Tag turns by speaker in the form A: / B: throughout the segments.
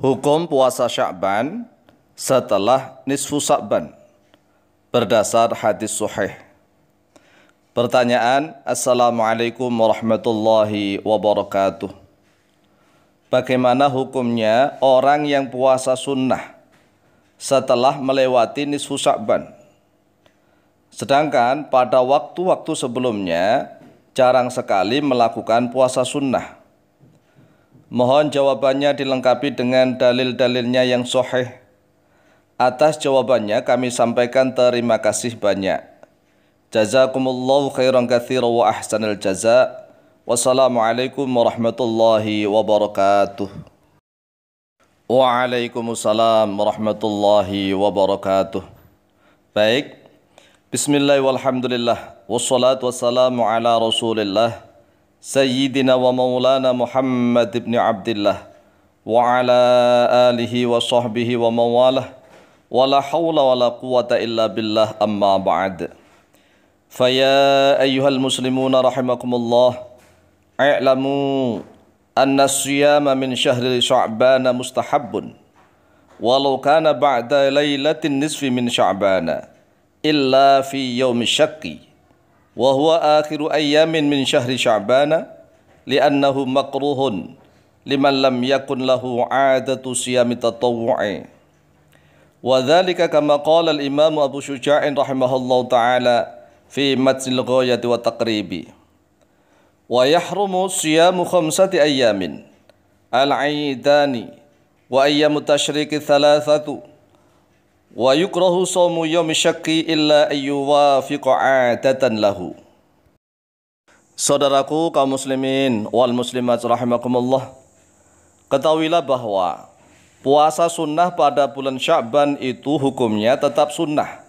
A: hukum puasa Sya'ban setelah nisfu Sya'ban berdasar hadis sahih. Pertanyaan Assalamualaikum warahmatullahi wabarakatuh. Bagaimana hukumnya orang yang puasa sunnah setelah melewati nisfu Sya'ban? Sedangkan pada waktu-waktu sebelumnya jarang sekali melakukan puasa sunnah. Mohon jawabannya dilengkapi dengan dalil-dalilnya yang sahih. Atas jawabannya kami sampaikan terima kasih banyak. Jazakumullahu khairan kathira wa ahsanal jaza. Wassalamualaikum warahmatullahi wabarakatuh. Waalaikumsalam warahmatullahi wabarakatuh. Baik. Bismillahirrahmanirrahim. Wassalatu wassalamu ala rasulillah سيدنا ومولانا محمد بن عبد الله وعلى آله وصحبه ومواله ولا حول ولا قوة إلا بالله أما بعد فيا أيها المسلمون رحمكم الله اعلموا أن الصيام من شهر شعبان مستحب ولو كان بعد ليلة النصف من شعبان إلا في يوم الشقي وهو آخر أيام من شهر شعبان لأنه مكروه لمن لم يكن له عادة صيام التطوع وذلك كما قال الإمام أبو شجاع رحمه الله تعالى في متن الغاية والتقريب ويحرم صيام خمسة أيام العيدان وأيام التشريك ثلاثة wa yukrahu shaumu yaumi syakki illa ayyuwafiqa atatan lahu Saudaraku kaum muslimin wal muslimat rahimakumullah ketahuilah bahwa puasa sunnah pada bulan Sya'ban itu hukumnya tetap sunnah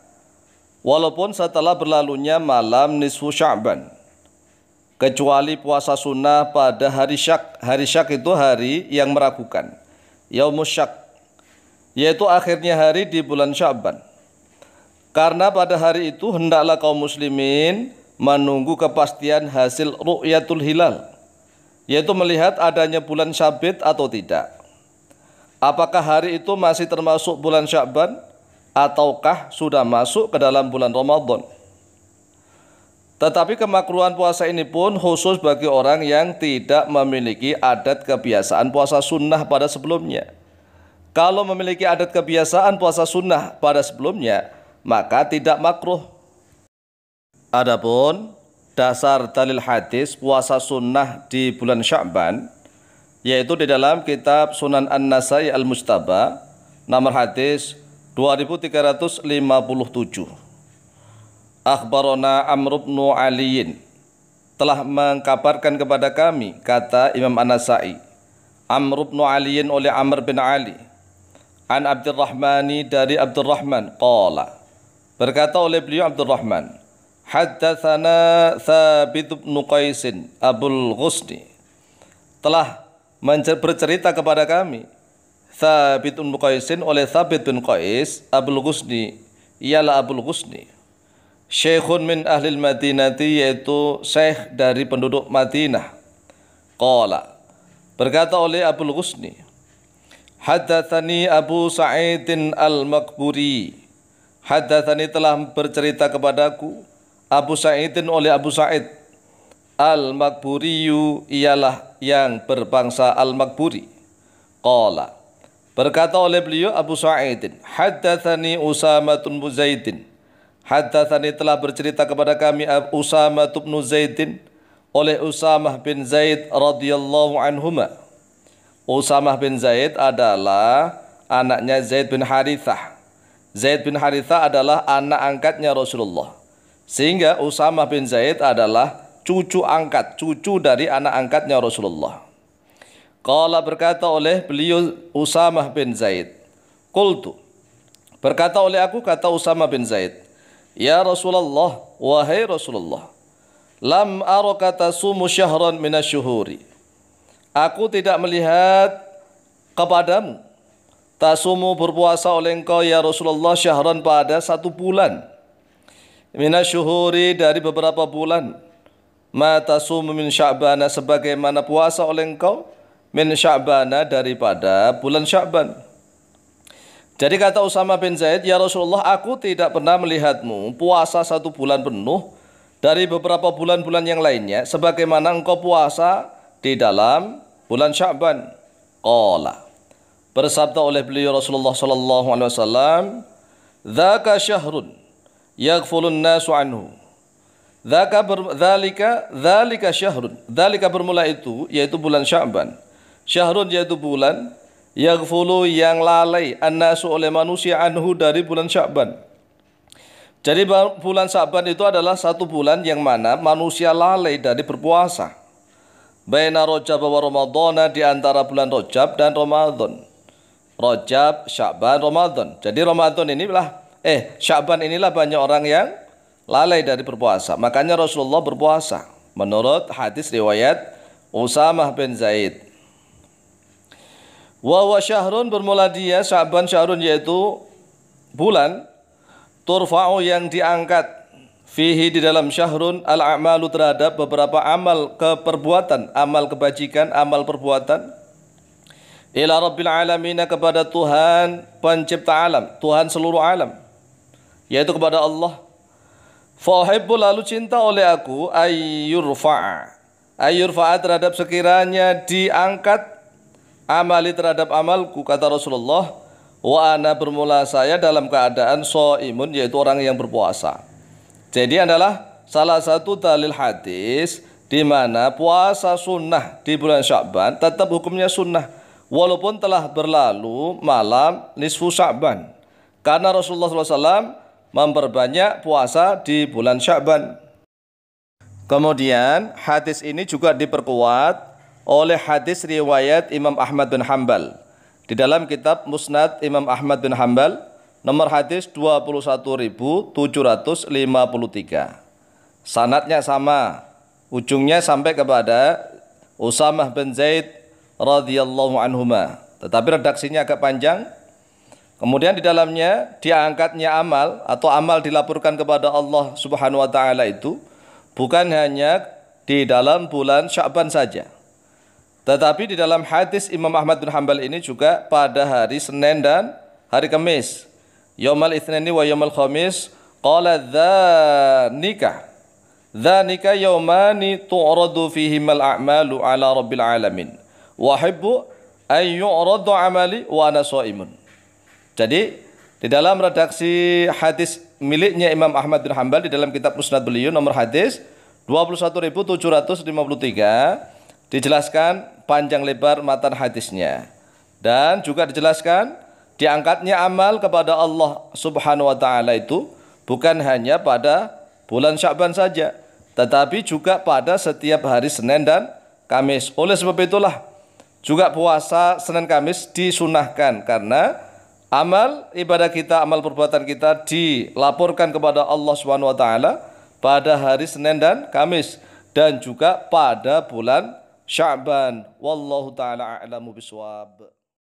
A: walaupun setelah berlalunya malam nisfu Sya'ban kecuali puasa sunnah pada hari syak hari syak itu hari yang meragukan yaumus syak yaitu akhirnya hari di bulan Syaban. Karena pada hari itu hendaklah kaum muslimin menunggu kepastian hasil ru'yatul hilal, yaitu melihat adanya bulan Syabit atau tidak. Apakah hari itu masih termasuk bulan Syaban ataukah sudah masuk ke dalam bulan Ramadan? Tetapi kemakruhan puasa ini pun khusus bagi orang yang tidak memiliki adat kebiasaan puasa sunnah pada sebelumnya kalau memiliki adat kebiasaan puasa sunnah pada sebelumnya, maka tidak makruh. Adapun dasar dalil hadis puasa sunnah di bulan Sya'ban yaitu di dalam kitab Sunan An-Nasai Al-Mustaba nomor hadis 2357 Akhbarona Amr bin Aliin telah mengkabarkan kepada kami kata Imam An-Nasai Amr bin Aliin oleh Amr bin Ali An Abdurrahmani dari Abdurrahman qala berkata oleh beliau Abdurrahman Haddatsana Thabit bin Qaisin Abul Ghusni telah bercerita kepada kami Thabit bin Qaisin oleh Thabit bin Qais Abul Ghusni ialah Abul Ghusni Syekhun min ahli Madinati yaitu syekh dari penduduk Madinah Qala berkata oleh Abul Ghusni Haddatsani Abu Sa'idin Al-Makburi. Haddatsani telah bercerita kepadaku Abu Sa'idin oleh Abu Sa'id al makburi ialah yang berbangsa Al-Makburi. Qala Berkata oleh beliau Abu Sa'idin, Haddatsani bin Zaidin. Haddatsani telah bercerita kepada kami Usama bin Zaidin oleh Usamah bin Zaid radhiyallahu anhuma Usamah bin Zaid adalah anaknya Zaid bin Harithah. Zaid bin Harithah adalah anak angkatnya Rasulullah. Sehingga Usamah bin Zaid adalah cucu angkat, cucu dari anak angkatnya Rasulullah. Qala berkata oleh beliau Usamah bin Zaid. Qultu. Berkata oleh aku kata Usamah bin Zaid. Ya Rasulullah, wahai Rasulullah. Lam araka tasumu syahran minasyuhuri. Aku tidak melihat kepadamu. Tasumu berpuasa oleh engkau ya Rasulullah syahran pada satu bulan. Minasyuhuri dari beberapa bulan. Ma tasumu min sya'bana sebagaimana puasa oleh engkau min sya'bana daripada bulan sya'ban. Jadi kata Usama bin Zaid, Ya Rasulullah aku tidak pernah melihatmu puasa satu bulan penuh dari beberapa bulan-bulan yang lainnya sebagaimana engkau puasa di dalam bulan Syaban. Qala. Bersabda oleh beliau Rasulullah sallallahu alaihi wasallam, "Dzaka syahrun yaghfulun nasu anhu." Dzaka dzalika dzalika syahrun. Dzalika bermula itu yaitu bulan Syaban. Syahrun yaitu bulan yaghfulu yang lalai annasu oleh manusia anhu dari bulan Syaban. Jadi bulan Syaban itu adalah satu bulan yang mana manusia lalai dari berpuasa. Baina rojab wa Ramadana di antara bulan rojab dan Ramadan. Rojab, Syaban, Ramadan. Jadi Ramadan inilah eh Syaban inilah banyak orang yang lalai dari berpuasa. Makanya Rasulullah berpuasa menurut hadis riwayat Usamah bin Zaid. Wa wa syahrun bermula dia Syaban syahrun yaitu bulan turfa'u yang diangkat Fihi di dalam syahrun al-amalu terhadap beberapa amal keperbuatan, amal kebajikan, amal perbuatan. Ila rabbil alamina kepada Tuhan pencipta alam, Tuhan seluruh alam. Yaitu kepada Allah. Fauhibbu lalu cinta oleh aku ayyurfa'a. Ayyurfa'a terhadap sekiranya diangkat amali terhadap amalku kata Rasulullah. Wa ana bermula saya dalam keadaan so'imun yaitu orang yang berpuasa. Jadi adalah salah satu dalil hadis di mana puasa sunnah di bulan Sya'ban tetap hukumnya sunnah walaupun telah berlalu malam nisfu Sya'ban. Karena Rasulullah SAW memperbanyak puasa di bulan Sya'ban. Kemudian hadis ini juga diperkuat oleh hadis riwayat Imam Ahmad bin Hambal di dalam kitab Musnad Imam Ahmad bin Hambal Nomor hadis 21.753. Sanatnya sama, ujungnya sampai kepada Usamah bin Zaid radhiyallahu anhuma. Tetapi redaksinya agak panjang. Kemudian di dalamnya diangkatnya amal atau amal dilaporkan kepada Allah Subhanahu wa taala itu bukan hanya di dalam bulan Sya'ban saja. Tetapi di dalam hadis Imam Ahmad bin Hambal ini juga pada hari Senin dan hari Kamis yomal itsnaini wa yomal khamis qala dha nikah yomani tu'radu fihimal a'malu ala rabbil alamin wa hibbu ay yu'radu amali wa ana jadi di dalam redaksi hadis miliknya Imam Ahmad bin Hanbal di dalam kitab Musnad beliau nomor hadis 21753 dijelaskan panjang lebar matan hadisnya dan juga dijelaskan diangkatnya amal kepada Allah Subhanahu wa taala itu bukan hanya pada bulan Sya'ban saja, tetapi juga pada setiap hari Senin dan Kamis. Oleh sebab itulah juga puasa Senin Kamis disunahkan karena amal ibadah kita, amal perbuatan kita dilaporkan kepada Allah Subhanahu wa taala pada hari Senin dan Kamis dan juga pada bulan Sya'ban. Wallahu taala a'lamu biswab.